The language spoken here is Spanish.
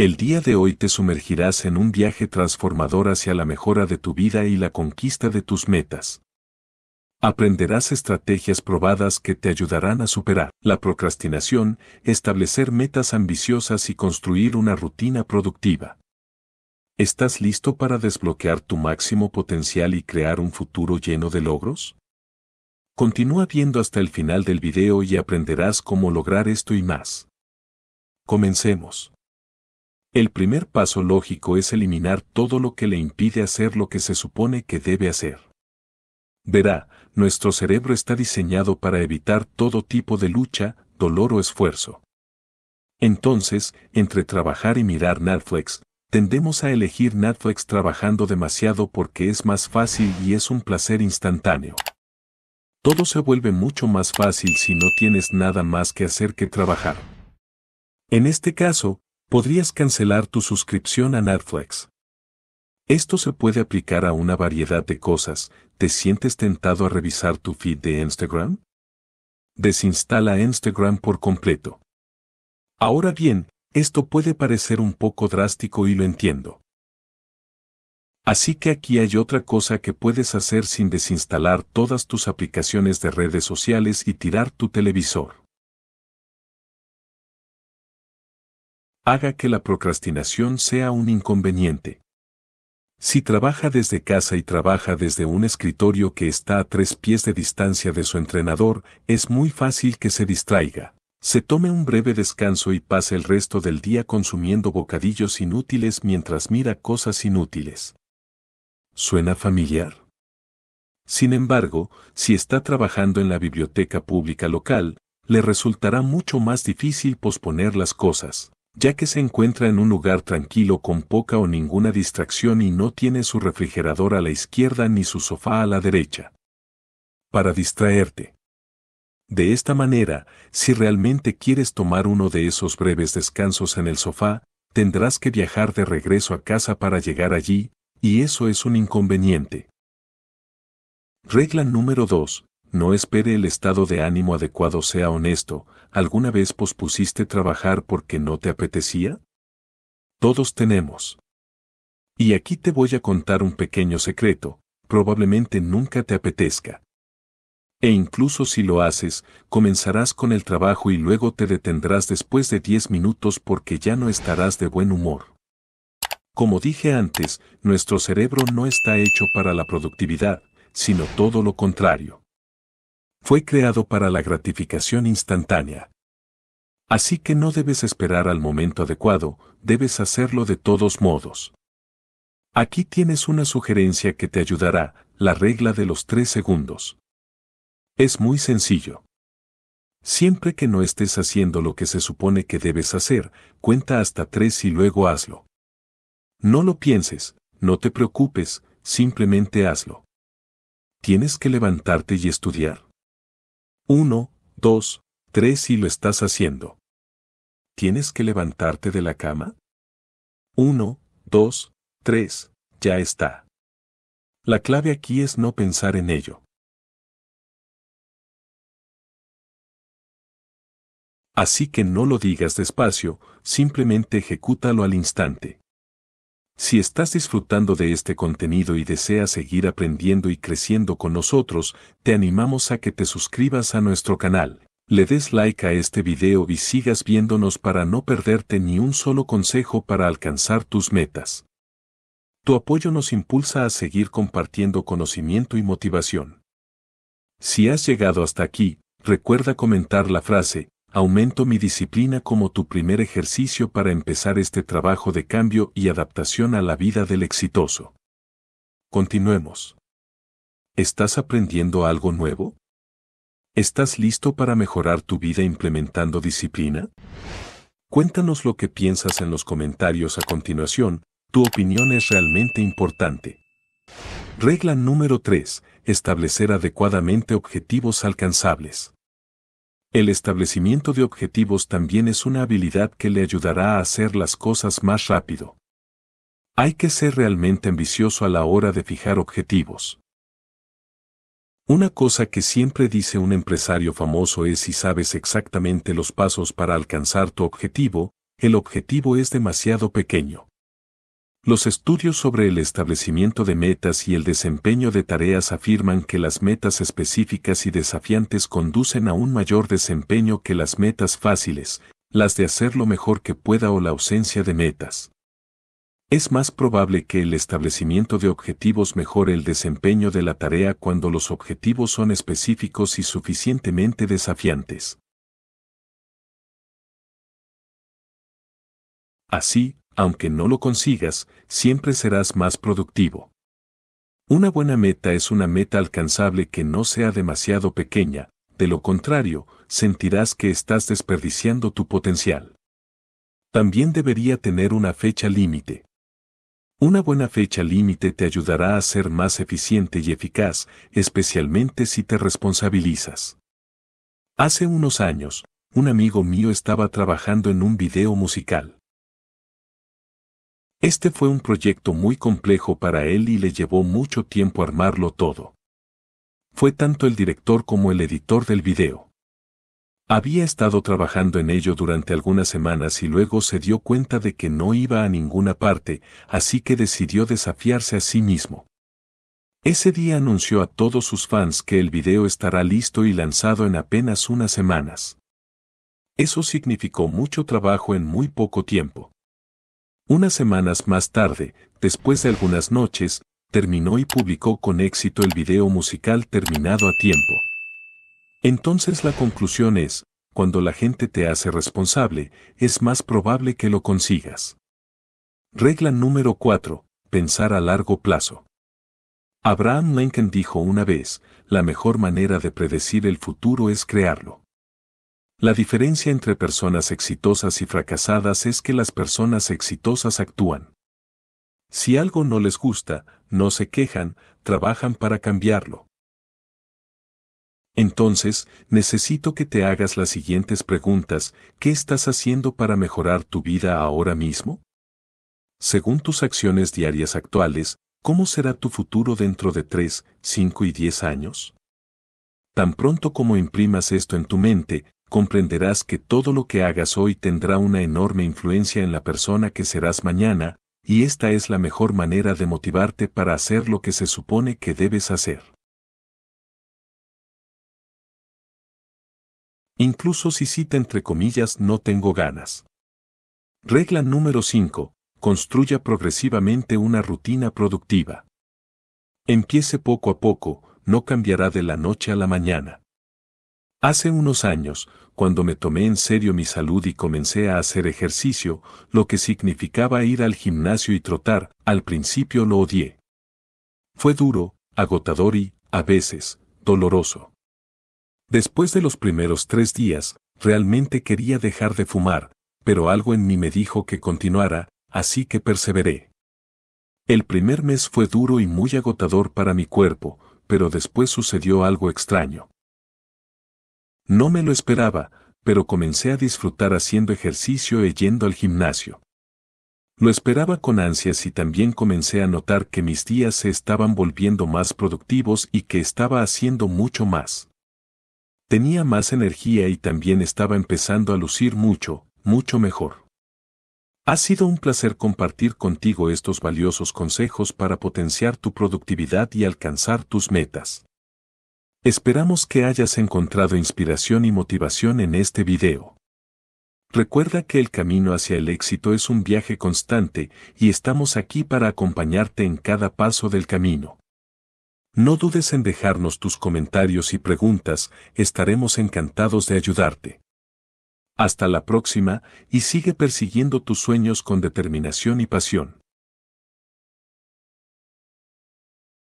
El día de hoy te sumergirás en un viaje transformador hacia la mejora de tu vida y la conquista de tus metas. Aprenderás estrategias probadas que te ayudarán a superar la procrastinación, establecer metas ambiciosas y construir una rutina productiva. ¿Estás listo para desbloquear tu máximo potencial y crear un futuro lleno de logros? Continúa viendo hasta el final del video y aprenderás cómo lograr esto y más. Comencemos. El primer paso lógico es eliminar todo lo que le impide hacer lo que se supone que debe hacer. Verá, nuestro cerebro está diseñado para evitar todo tipo de lucha, dolor o esfuerzo. Entonces, entre trabajar y mirar Netflix, tendemos a elegir Netflix trabajando demasiado porque es más fácil y es un placer instantáneo. Todo se vuelve mucho más fácil si no tienes nada más que hacer que trabajar. En este caso, podrías cancelar tu suscripción a Netflix. Esto se puede aplicar a una variedad de cosas. ¿Te sientes tentado a revisar tu feed de Instagram? Desinstala Instagram por completo. Ahora bien, esto puede parecer un poco drástico y lo entiendo. Así que aquí hay otra cosa que puedes hacer sin desinstalar todas tus aplicaciones de redes sociales y tirar tu televisor. haga que la procrastinación sea un inconveniente. Si trabaja desde casa y trabaja desde un escritorio que está a tres pies de distancia de su entrenador, es muy fácil que se distraiga. Se tome un breve descanso y pase el resto del día consumiendo bocadillos inútiles mientras mira cosas inútiles. ¿Suena familiar? Sin embargo, si está trabajando en la biblioteca pública local, le resultará mucho más difícil posponer las cosas ya que se encuentra en un lugar tranquilo con poca o ninguna distracción y no tiene su refrigerador a la izquierda ni su sofá a la derecha. Para distraerte. De esta manera, si realmente quieres tomar uno de esos breves descansos en el sofá, tendrás que viajar de regreso a casa para llegar allí, y eso es un inconveniente. Regla número 2 no espere el estado de ánimo adecuado sea honesto, ¿alguna vez pospusiste trabajar porque no te apetecía? Todos tenemos. Y aquí te voy a contar un pequeño secreto, probablemente nunca te apetezca. E incluso si lo haces, comenzarás con el trabajo y luego te detendrás después de diez minutos porque ya no estarás de buen humor. Como dije antes, nuestro cerebro no está hecho para la productividad, sino todo lo contrario fue creado para la gratificación instantánea. Así que no debes esperar al momento adecuado, debes hacerlo de todos modos. Aquí tienes una sugerencia que te ayudará, la regla de los tres segundos. Es muy sencillo. Siempre que no estés haciendo lo que se supone que debes hacer, cuenta hasta tres y luego hazlo. No lo pienses, no te preocupes, simplemente hazlo. Tienes que levantarte y estudiar. 1, dos, tres y lo estás haciendo. ¿Tienes que levantarte de la cama? 1, dos, tres, ya está. La clave aquí es no pensar en ello. Así que no lo digas despacio, simplemente ejecútalo al instante. Si estás disfrutando de este contenido y deseas seguir aprendiendo y creciendo con nosotros, te animamos a que te suscribas a nuestro canal, le des like a este video y sigas viéndonos para no perderte ni un solo consejo para alcanzar tus metas. Tu apoyo nos impulsa a seguir compartiendo conocimiento y motivación. Si has llegado hasta aquí, recuerda comentar la frase, aumento mi disciplina como tu primer ejercicio para empezar este trabajo de cambio y adaptación a la vida del exitoso. Continuemos. ¿Estás aprendiendo algo nuevo? ¿Estás listo para mejorar tu vida implementando disciplina? Cuéntanos lo que piensas en los comentarios a continuación, tu opinión es realmente importante. Regla número 3. Establecer adecuadamente objetivos alcanzables. El establecimiento de objetivos también es una habilidad que le ayudará a hacer las cosas más rápido. Hay que ser realmente ambicioso a la hora de fijar objetivos. Una cosa que siempre dice un empresario famoso es si sabes exactamente los pasos para alcanzar tu objetivo, el objetivo es demasiado pequeño. Los estudios sobre el establecimiento de metas y el desempeño de tareas afirman que las metas específicas y desafiantes conducen a un mayor desempeño que las metas fáciles, las de hacer lo mejor que pueda o la ausencia de metas. Es más probable que el establecimiento de objetivos mejore el desempeño de la tarea cuando los objetivos son específicos y suficientemente desafiantes. Así, aunque no lo consigas, siempre serás más productivo. Una buena meta es una meta alcanzable que no sea demasiado pequeña, de lo contrario, sentirás que estás desperdiciando tu potencial. También debería tener una fecha límite. Una buena fecha límite te ayudará a ser más eficiente y eficaz, especialmente si te responsabilizas. Hace unos años, un amigo mío estaba trabajando en un video musical. Este fue un proyecto muy complejo para él y le llevó mucho tiempo armarlo todo. Fue tanto el director como el editor del video. Había estado trabajando en ello durante algunas semanas y luego se dio cuenta de que no iba a ninguna parte, así que decidió desafiarse a sí mismo. Ese día anunció a todos sus fans que el video estará listo y lanzado en apenas unas semanas. Eso significó mucho trabajo en muy poco tiempo. Unas semanas más tarde, después de algunas noches, terminó y publicó con éxito el video musical terminado a tiempo. Entonces la conclusión es, cuando la gente te hace responsable, es más probable que lo consigas. Regla número 4. Pensar a largo plazo. Abraham Lincoln dijo una vez, la mejor manera de predecir el futuro es crearlo. La diferencia entre personas exitosas y fracasadas es que las personas exitosas actúan. Si algo no les gusta, no se quejan, trabajan para cambiarlo. Entonces, necesito que te hagas las siguientes preguntas. ¿Qué estás haciendo para mejorar tu vida ahora mismo? Según tus acciones diarias actuales, ¿cómo será tu futuro dentro de 3, 5 y 10 años? Tan pronto como imprimas esto en tu mente, comprenderás que todo lo que hagas hoy tendrá una enorme influencia en la persona que serás mañana, y esta es la mejor manera de motivarte para hacer lo que se supone que debes hacer. Incluso si cita entre comillas no tengo ganas. Regla número 5. Construya progresivamente una rutina productiva. Empiece poco a poco, no cambiará de la noche a la mañana. Hace unos años, cuando me tomé en serio mi salud y comencé a hacer ejercicio, lo que significaba ir al gimnasio y trotar, al principio lo odié. Fue duro, agotador y, a veces, doloroso. Después de los primeros tres días, realmente quería dejar de fumar, pero algo en mí me dijo que continuara, así que perseveré. El primer mes fue duro y muy agotador para mi cuerpo, pero después sucedió algo extraño. No me lo esperaba, pero comencé a disfrutar haciendo ejercicio y e yendo al gimnasio. Lo esperaba con ansias y también comencé a notar que mis días se estaban volviendo más productivos y que estaba haciendo mucho más. Tenía más energía y también estaba empezando a lucir mucho, mucho mejor. Ha sido un placer compartir contigo estos valiosos consejos para potenciar tu productividad y alcanzar tus metas. Esperamos que hayas encontrado inspiración y motivación en este video. Recuerda que el camino hacia el éxito es un viaje constante y estamos aquí para acompañarte en cada paso del camino. No dudes en dejarnos tus comentarios y preguntas, estaremos encantados de ayudarte. Hasta la próxima y sigue persiguiendo tus sueños con determinación y pasión.